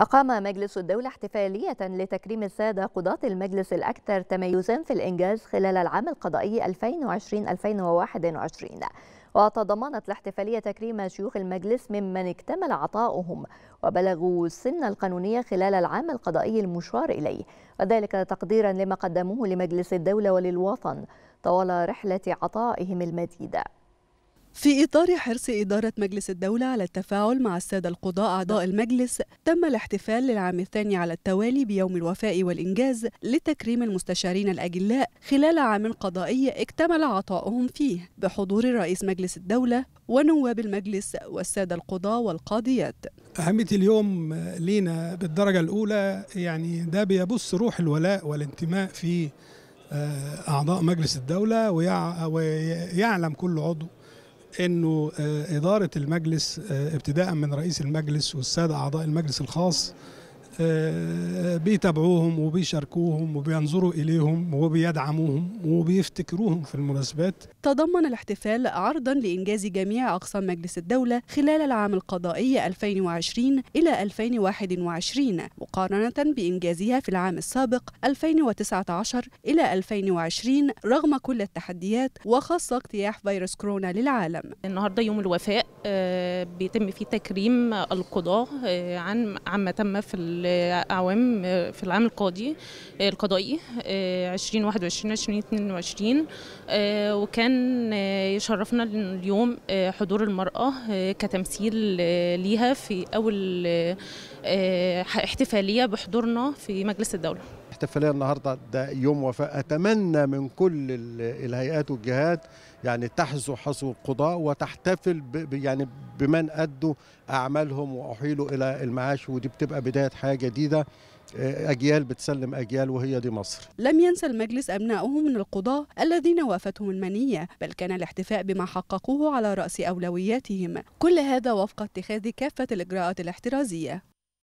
أقام مجلس الدولة احتفالية لتكريم السادة قضاة المجلس الأكثر تميزا في الإنجاز خلال العام القضائي 2020-2021 وتضمنت الاحتفالية تكريم شيوخ المجلس ممن اكتمل عطاؤهم وبلغوا السن القانونية خلال العام القضائي المشار إليه وذلك تقديرا لما قدموه لمجلس الدولة وللوطن طوال رحلة عطائهم المديدة في إطار حرص إدارة مجلس الدولة على التفاعل مع السادة القضاء أعضاء المجلس تم الاحتفال للعام الثاني على التوالي بيوم الوفاء والإنجاز لتكريم المستشارين الأجلاء خلال عام قضائي اكتمل عطاؤهم فيه بحضور رئيس مجلس الدولة ونواب المجلس والسادة القضاة والقاضيات أهمية اليوم لينا بالدرجة الأولى يعني ده بيبص روح الولاء والانتماء في آه، أعضاء مجلس الدولة ويعلم كل عضو انه آه، اداره المجلس آه، ابتداء من رئيس المجلس والساده اعضاء المجلس الخاص آه، بيتابعوهم وبيشاركوهم وبينظروا إليهم وبيدعموهم وبيفتكروهم في المناسبات تضمن الاحتفال عرضا لإنجاز جميع أقسام مجلس الدولة خلال العام القضائي 2020 إلى 2021 مقارنة بإنجازها في العام السابق 2019 إلى 2020 رغم كل التحديات وخاصة اجتياح فيروس كورونا للعالم النهاردة يوم الوفاء آه، بيتم فيه تكريم القضاء آه، عن عما تم في الأعوام آه، في العام القاضي آه، القضائي 2021 آه، 2022 وكان يشرفنا اليوم حضور المرأة كتمثيل ليها في أول احتفالية بحضورنا في مجلس الدولة احتفالية النهاردة ده يوم وفاة أتمنى من كل الهيئات والجهات يعني تحزو حزو القضاء وتحتفل يعني بمن أدوا أعمالهم وأحيلوا إلى المعاش ودي بتبقى بداية حياة جديدة آه، أجيال بتسلم أجيال وهي دي مصر لم ينسى المجلس أبنائه من القضاة الذين وافتهم المنية بل كان الاحتفاء بما حققوه على رأس أولوياتهم كل هذا وفق اتخاذ كافة الإجراءات الاحترازية